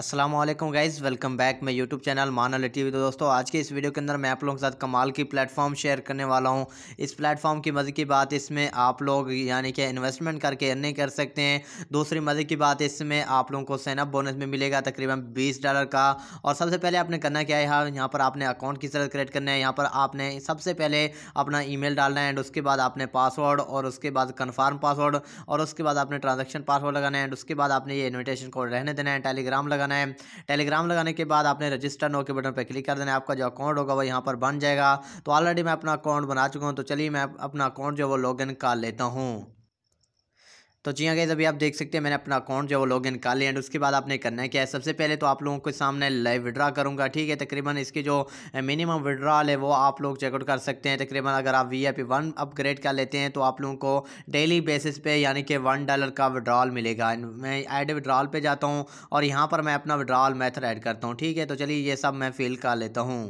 Aslam guys welcome back मैं YouTube channel Maan Ali T तो दोस्तों आज के इस वीडियो के अंदर मैं आप लोगों के साथ कमाल की प्लेटफॉर्म शेयर करने वाला हूं इस प्लेटफॉर्म की मज़े की बात इसमें आप लोग यानी कि इन्वेस्टमेंट करके अर्निंग कर सकते हैं दूसरी मज़े की बात इसमें आप लोगों को सैनअप बोनस में मिलेगा तकरीबन बीस डॉलर का और सबसे पहले आपने करना क्या है हाँ, यहाँ पर आपने अकाउंट किस तरह क्रिएट करना है यहाँ पर आपने सबसे पहले अपना ई डालना है एंड उसके बाद आपने पासवर्ड और उसके बाद कन्फर्म पासवर्ड और उसके बाद आपने ट्रांजेक्शन पासवर्ड लगाना है एंड उसके बाद आपने ये इन्विटेशन कोड रहने देना है टेलीग्राम लगा लगाना है टेलीग्राम लगाने के बाद आपने रजिस्टर नो के बटन पर क्लिक कर देना है आपका जो अकाउंट होगा वो यहाँ पर बन जाएगा तो ऑलरेडी मैं अपना अकाउंट बना चुका हूँ तो चलिए मैं अपना अकाउंट जो है वो लॉग कर लेता हूँ तो जी हाँ गई अभी आप देख सकते हैं मैंने अपना अकाउंट जो है वो लॉग इन कर लिया एंड उसके बाद आपने करना है क्या है सबसे पहले तो आप लोगों के सामने लाइव विड्रा करूँगा ठीक है तकरीबन इसकी जो मिनिमम विड्रॉल है वो आप लोग चेकआउट कर सकते हैं तकरीबन अगर आप V I P one upgrade कर लेते हैं तो आप लोगों को डेली बेसिस पे यानी कि वन डॉलर का विड्रॉल मिलेगा मैं ऐड विड्रॉल पर जाता हूँ और यहाँ पर मैं अपना विड्रॉल मैथड ऐड करता हूँ ठीक है तो चलिए ये सब मैं फिल कर लेता हूँ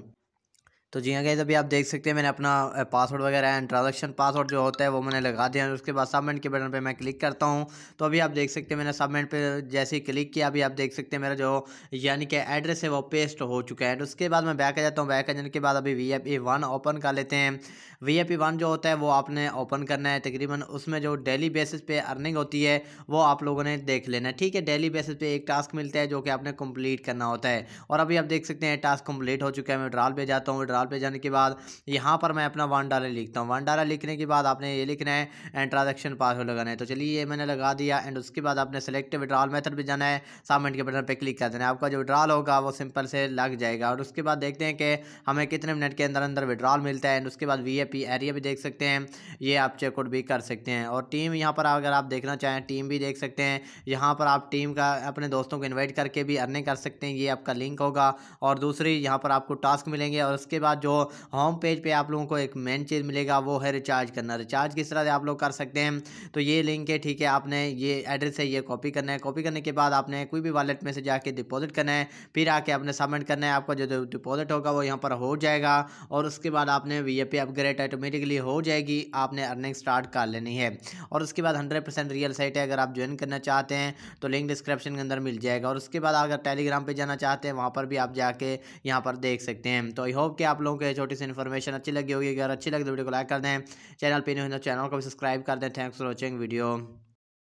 तो जी हाँ गैस अभी आप देख सकते हैं मैंने अपना पासवर्ड वगैरह एंड ट्रांजेक्शन पासवर्ड जो होता है वो मैंने लगा दिया है उसके बाद सबमिट के बटन पे मैं क्लिक करता हूँ तो अभी आप देख सकते हैं मैंने सबमिट पे जैसे ही क्लिक किया अभी आप देख सकते हैं मेरा जो यानी कि एड्रेस है वो पेस्ट हो चुका है उसके बाद मैं बैक आ जाता हूँ बैक आ जाने के बाद अभी वी एफ वन ओपन कर लेते हैं वी एफ ई वन जो होता है वो आपने ओपन करना है तकरीबन उसमें जो डेली बेसिस पे अर्निंग होती है वो आप लोगों ने देख लेना है ठीक है डेली बेसिस पे एक टास्क मिलता है जो कि आपने कंप्लीट करना होता है और अभी आप देख सकते हैं टास्क कंप्लीट हो चुका है मैं ड्राल पे जाता हूँ ड्राल डाल पे जाने के बाद यहाँ पर मैं अपना वन डाला लिखता हूँ वन डाला लिखने के बाद आपने ये लिखना है एंड ट्रांजेक्शन पासवर्ड लगाना है तो चलिए ये मैंने लगा दिया एंड उसके बाद आपने सेलेक्ट विड्रॉल मेथड पर जाना है सबमिट के बटन पर क्लिक कर देना है आपका जो विड्रॉल होगा वो सिंपल से लग जाएगा और उसके बाद देखते हैं कि हमें कितने मिनट के अंदर अंदर विड्रॉल मिलता है एंड उसके बाद वी एरिया भी देख सकते हैं ये आप चेकआउट भी कर सकते हैं और टीम यहाँ पर अगर आप देखना चाहें टीम भी देख सकते हैं यहाँ पर आप टीम का अपने दोस्तों को इन्वाइट करके भी अर्निंग कर सकते हैं ये आपका लिंक होगा और दूसरी यहाँ पर आपको टास्क मिलेंगे और उसके बाद साथ जो होम पेज पे आप लोगों को एक मेन चीज़ मिलेगा वो है रिचार्ज करना रिचार्ज किस तरह से आप लोग कर सकते हैं तो ये लिंक है ठीक है आपने ये एड्रेस है ये कॉपी करना है कॉपी करने के बाद आपने कोई भी वॉलेट में से जाके डिपॉजिट करना है फिर आके आपने सबमिट करना है आपका जो डिपॉजिट होगा वो यहाँ पर हो जाएगा और उसके बाद आपने वी अपग्रेड ऑटोमेटिकली हो जाएगी आपने अर्निंग स्टार्ट कर लेनी है और उसके बाद हंड्रेड परसेंट रियल साइट है अगर आप ज्वाइन करना चाहते हैं तो लिंक डिस्क्रिप्शन के अंदर मिल जाएगा और उसके बाद अगर टेलीग्राम पर जाना चाहते हैं वहाँ पर भी आप जाके यहाँ पर देख सकते हैं तो आई होप कि आप लोगों को छोटी सी इन्फॉर्मेशन अच्छी लगी होगी अगर अच्छी लगी तो वीडियो को लाइक कर दें चैनल पर नहीं हो तो चैनल को भी सब्सक्राइब कर दें थैंक्स फॉर वॉचिंग वीडियो